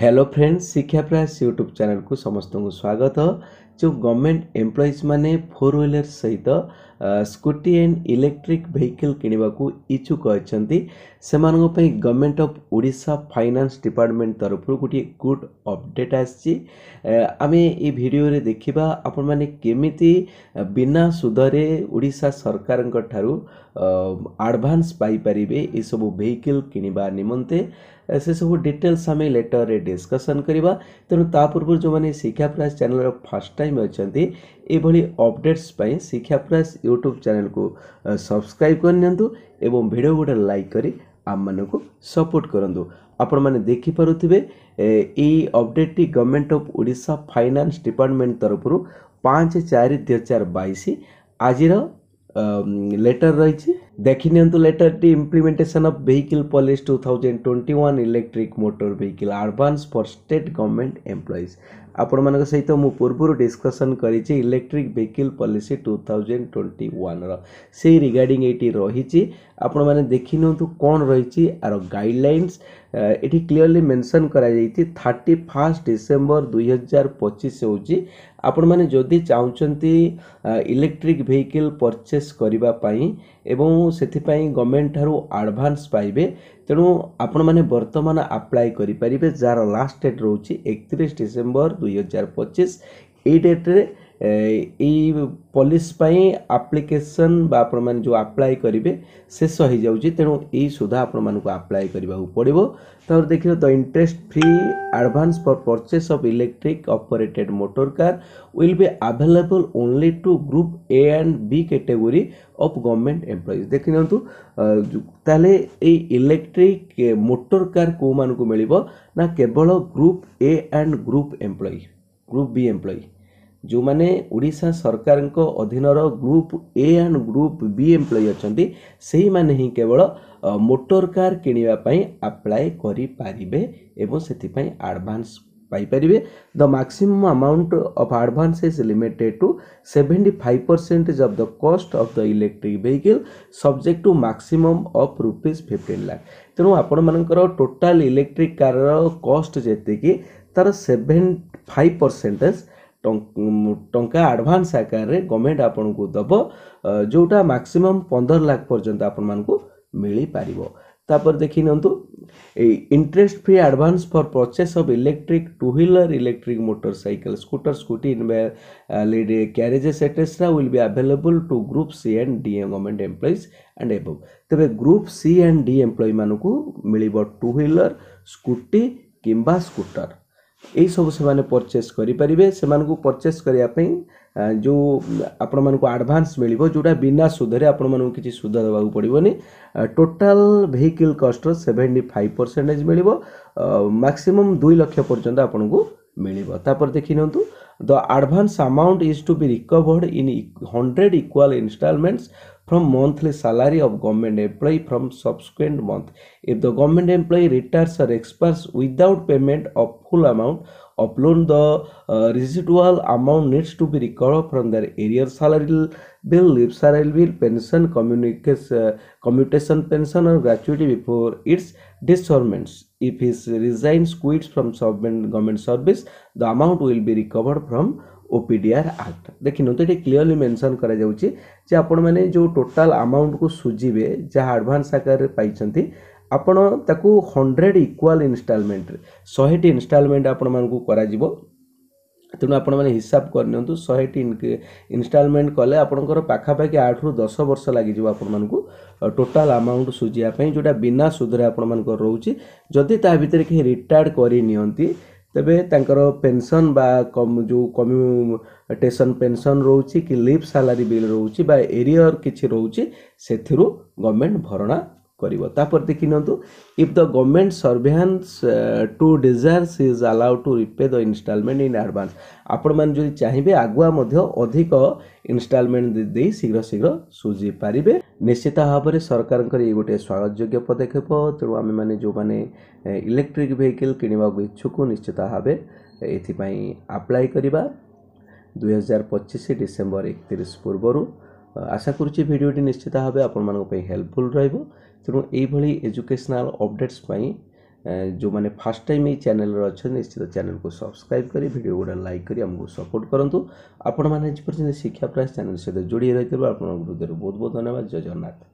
Hello friends शिक्षा प्रयास YouTube च्याने समस्तु स्वागत जो गभर्मेन्ट एम्प्लयज मे फोर व्हीलर सहित ସ୍କୁଟି ଆଣ୍ଡ ଇଲେକ୍ଟ୍ରିକ୍ ଭେହିକିଲ୍ କିଣିବାକୁ ଇଚ୍ଛୁକ ଅଛନ୍ତି ସେମାନଙ୍କ ପାଇଁ government of Odisha finance department ତରଫରୁ ଗୋଟିଏ ଗୁଡ଼୍ ଅପଡ଼େଟ୍ ଆସିଛି ଆମେ ଏଇ ଭିଡ଼ିଓରେ ଦେଖିବା ଆପଣମାନେ କେମିତି ବିନା ସୁଧରେ ଓଡ଼ିଶା ସରକାରଙ୍କ ଠାରୁ ଆଡ଼ଭାନ୍ସ ପାଇପାରିବେ ଏସବୁ ଭେହିକିଲ୍ କିଣିବା ନିମନ୍ତେ ସେସବୁ ଡିଟେଲ୍ସ ଆମେ ଲେଟର୍ରେ ଡିସ୍କସନ୍ କରିବା ତେଣୁ ତା ପୂର୍ବରୁ ଯେଉଁମାନେ ଶିକ୍ଷା ପ୍ରାସ୍ ଚ୍ୟାନେଲ୍ର ଫାର୍ଷ୍ଟ ଟାଇମ୍ ଅଛନ୍ତି ଏଭଳି ଅପଡ଼େଟ୍ସ ପାଇଁ ଶିକ୍ଷା ପ୍ରାସ୍ ୟୁଟ୍ୟୁବ୍ ଚ୍ୟାନେଲ୍କୁ ସବସ୍କ୍ରାଇବ୍ କରିନିଅନ୍ତୁ ଏବଂ ଭିଡ଼ିଓ ଗୋଟେ ଲାଇକ୍ କରି ଆମମାନଙ୍କୁ ସପୋର୍ଟ କରନ୍ତୁ ଆପଣମାନେ ଦେଖିପାରୁଥିବେ ଏଇ ଅପଡ଼େଟ୍ଟି government of Odisha finance department ତରଫରୁ ପାଞ୍ଚ ଚାରି ଦୁଇ ହଜାର ବାଇଶ ଆଜିର ଲେଟର୍ ରହିଛି দেখে নিয়ন্তু লেটারটি implementation of vehicle policy two thousand twenty one electric motor vehicle advance for state government employees ଆପଣମାନଙ୍କ ସହିତ ମୁଁ ପୂର୍ବରୁ ଡିସ୍କସନ୍ କରିଛି electric vehicle policy two thousand twenty ୱାନ୍ର ସେଇ ରିଗାର୍ଡ଼ିଂ ଏଇଠି ରହିଛି ଆପଣମାନେ ଦେଖିନିଅନ୍ତୁ କ'ଣ ରହିଛି ଆର ଗାଇଡ଼ଲାଇନ୍ସ ଏଠି କ୍ଲିଅରଲି ମେନ୍ସନ୍ କରାଯାଇଛି ଥାର୍ଟି ଫାର୍ଷ୍ଟ ଡିସେମ୍ବର ଦୁଇହଜାର ପଚିଶ ହେଉଛି ଆପଣମାନେ ଯଦି ଚାହୁଁଛନ୍ତି ଇଲେକ୍ଟ୍ରିକ୍ ଭେହିକଲ୍ ପରଚେସ୍ କରିବା ପାଇଁ ଏବଂ ସେଥିପାଇଁ ଗଭର୍ଣ୍ଣମେଣ୍ଟ ଠାରୁ ଆଡ଼ଭାନ୍ସ ପାଇବେ ତେଣୁ ଆପଣମାନେ ବର୍ତ୍ତମାନ ଆପ୍ଲାଏ କରିପାରିବେ ଯାହାର ଲାଷ୍ଟ ଡେଟ୍ ରହୁଛି ଏକତିରିଶ ଡିସେମ୍ବର ଦୁଇହଜାର ପଚିଶ ଏଇ ଡେଟ୍ରେ ଏଇ ପଲିସି ପାଇଁ ଆପ୍ଲିକେସନ୍ ବା ଆପଣମାନେ ଯେଉଁ ଆପ୍ଲାଏ କରିବେ ଶେଷ ହୋଇଯାଉଛି ତେଣୁ ଏଇ ସୁଦ୍ଧା ଆପଣମାନଙ୍କୁ ଆପ୍ଲାଏ କରିବାକୁ ପଡ଼ିବ ତା'ପରେ ଦେଖିବେ the interest free advance for purchase of electric operated motor car will be available only to group A and B category of government employees ଦେଖିନିଅନ୍ତୁ ତାହେଲେ ଏଇ ଇଲେକ୍ଟ୍ରିକ୍ ମୋଟର କାର୍ କେଉଁମାନଙ୍କୁ ମିଳିବ ନା କେବଳ group A and group employee group B employee ଯେଉଁମାନେ ଓଡ଼ିଶା ସରକାରଙ୍କ ଅଧୀନର group A and group B employee ଅଛନ୍ତି ସେହିମାନେ ହିଁ କେବଳ ମୋଟର କାର୍ କିଣିବା ପାଇଁ ଆପ୍ଲାଏ କରିପାରିବେ ଏବଂ ସେଥିପାଇଁ ଆଡ଼ଭାନ୍ସ ପାଇପାରିବେ the maximum amount of advance is limited to seventy five percentage of the cost of the electric vehicle subject to maximum of rupees fifteen lakh ତେଣୁ ଆପଣମାନଙ୍କର ଟୋଟାଲ୍ ଇଲେକ୍ଟ୍ରିକ୍ କାର୍ର କଷ୍ଟ ଯେତିକି ତା'ର ସେଭେନ୍ ଫାଇଭ୍ ପରସେଣ୍ଟେଜ୍ ଟଙ୍କା advance ଆକାରରେ government ଆପଣଙ୍କୁ ଦେବ ଯେଉଁଟା ମାକ୍ସିମମ୍ ପନ୍ଦର ଲାଖ ପର୍ଯ୍ୟନ୍ତ ଆପଣମାନଙ୍କୁ ମିଳିପାରିବ ତାପରେ ଦେଖି ନିଅନ୍ତୁ ଏଇ interest free advance for purchase of electric two wheeler electric motorcycle scooter scooty carriages etcetera will be available to group C and D government employees and above ତେବେ ଗ୍ରୁପ୍ ସି ଆଣ୍ଡ ଡି ଏମ୍ପ୍ଲୟିମାନଙ୍କୁ ମିଳିବ two wheeler scooty କିମ୍ବା scooter ଏହିସବୁ ସେମାନେ purchase କରିପାରିବେ ସେମାନଙ୍କୁ purchase କରିବା ପାଇଁ ଯେଉଁ ଆପଣମାନଙ୍କୁ ଆଡ଼ଭାନ୍ସ ମିଳିବ ଯେଉଁଟା ବିନା ସୁଧରେ ଆପଣମାନଙ୍କୁ କିଛି ସୁଧ ଦେବାକୁ ପଡ଼ିବନି ଟୋଟାଲ୍ ଭେହିକିଲ୍ କଷ୍ଟର ସେଭେଣ୍ଟି ଫାଇଭ୍ ପରସେଣ୍ଟେଜ୍ ମିଳିବ ମ୍ୟାକ୍ସିମମ୍ ଦୁଇ ଲକ୍ଷ ପର୍ଯ୍ୟନ୍ତ ଆପଣଙ୍କୁ ମିଳିବ ତାପରେ ଦେଖି ନିଅନ୍ତୁ the advance amount is to be recovered in hundred equal instalments from monthly salary of government employee from subsequent month. If the government employee retires or expires without payment of full amount of loan, the uh, residual amount needs to be recovered from their arrear salary bill, leave salary bill, pension, uh, commutation pension or gratuity before its discernments. If he resigns, quits from government service, the amount will be recovered from OPDR act ଦେଖିନିଅନ୍ତୁ ଏଠି clearly mention କରାଯାଉଛି ଯେ ଆପଣମାନେ ଯେଉଁ total ଆମାଉଣ୍ଟକୁ ସୁଝିବେ ଯାହା advance ଆକାରରେ ପାଇଛନ୍ତି ଆପଣ ତାକୁ ହଣ୍ଡ୍ରେଡ଼ ଇକ୍ୱାଲ୍ ଇନଷ୍ଟଲମେଣ୍ଟରେ ଶହେଟି ଇନଷ୍ଟଲମେଣ୍ଟ ଆପଣମାନଙ୍କୁ କରାଯିବ ତେଣୁ ଆପଣମାନେ ହିସାବ କରିନିଅନ୍ତୁ ଶହେଟି ଇନଷ୍ଟଲମେଣ୍ଟ କଲେ ଆପଣଙ୍କର ପାଖାପାଖି ଆଠରୁ ଦଶ ବର୍ଷ ଲାଗିଯିବ ଆପଣମାନଙ୍କୁ ଟୋଟାଲ୍ ଆମାଉଣ୍ଟ ସୁଝିବା ପାଇଁ ଯେଉଁଟା ବିନା ସୁଧରେ ଆପଣମାନଙ୍କର ରହୁଛି ଯଦି ତା ଭିତରେ କେହି ରିଟାୟାର୍ଡ଼ କରିନିଅନ୍ତି ତେବେ ତାଙ୍କର ପେନ୍ସନ୍ ବା ଯେଉଁ କମ୍ୟୁଟେସନ୍ ପେନ୍ସନ୍ ରହୁଛି କି ଲିଭ୍ ସାଲାରୀ ବିଲ୍ ରହୁଛି ବା ଏରିଅର୍ କିଛି ରହୁଛି ସେଥିରୁ ଗଭର୍ଣ୍ଣମେଣ୍ଟ ଭରଣା କରିବ ତାପରେ ଦେଖି ନିଅନ୍ତୁ if the government servant to desires is allow to repay the instalment in advance ଆପଣମାନେ ଯଦି ଚାହିଁବେ ଆଗୁଆ ମଧ୍ୟ ଅଧିକ ଇନଷ୍ଟଲମେଣ୍ଟ ଦେଇ ଶୀଘ୍ର ଶୀଘ୍ର ଶୁଝି ପାରିବେ ନିଶ୍ଚିତ ଭାବରେ ସରକାରଙ୍କର ଇଏ ଗୋଟିଏ ସ୍ୱାଗତଯୋଗ୍ୟ ପଦକ୍ଷେପ ତେଣୁ ଆମେମାନେ ଯେଉଁମାନେ ଇଲେକ୍ଟ୍ରିକ୍ ଭେହିକିଲ୍ କିଣିବାକୁ ଇଚ୍ଛୁକୁ ନିଶ୍ଚିତ ଭାବେ ଏଥିପାଇଁ ଆପ୍ଲାଏ କରିବା ଦୁଇହଜାର ପଚିଶ ଡିସେମ୍ବର ଏକତିରିଶ ପୂର୍ବରୁ ଆଶା କରୁଛି ଭିଡ଼ିଓଟି ନିଶ୍ଚିତ ଭାବେ ଆପଣମାନଙ୍କ ପାଇଁ ହେଲ୍ପଫୁଲ୍ ରହିବ ତେଣୁ ଏଇଭଳି ଏଜୁକେସନାଲ୍ ଅପଡ଼େଟ୍ସ ପାଇଁ ଯେଉଁମାନେ ଫାର୍ଷ୍ଟ ଟାଇମ୍ ଏଇ ଚ୍ୟାନେଲ୍ରେ ଅଛନ୍ତି ନିଶ୍ଚିତ ଚ୍ୟାନେଲ୍କୁ ସବସ୍କ୍ରାଇବ୍ କରି ଭିଡ଼ିଓ ଗୁଡ଼ା ଲାଇକ୍ କରି ଆମକୁ ସପୋର୍ଟ କରନ୍ତୁ ଆପଣମାନେ ଆଜି ପର୍ଯ୍ୟନ୍ତ ଶିକ୍ଷା ପ୍ରାୟ ଚ୍ୟାନେଲ୍ ସହିତ ଯୋଡ଼ି ରହିଥିବାରୁ ଆପଣଙ୍କ ହୃଦୟରୁ ବହୁତ ବହୁତ ଧନ୍ୟବାଦ ଜୟ ଜଗନ୍ନାଥ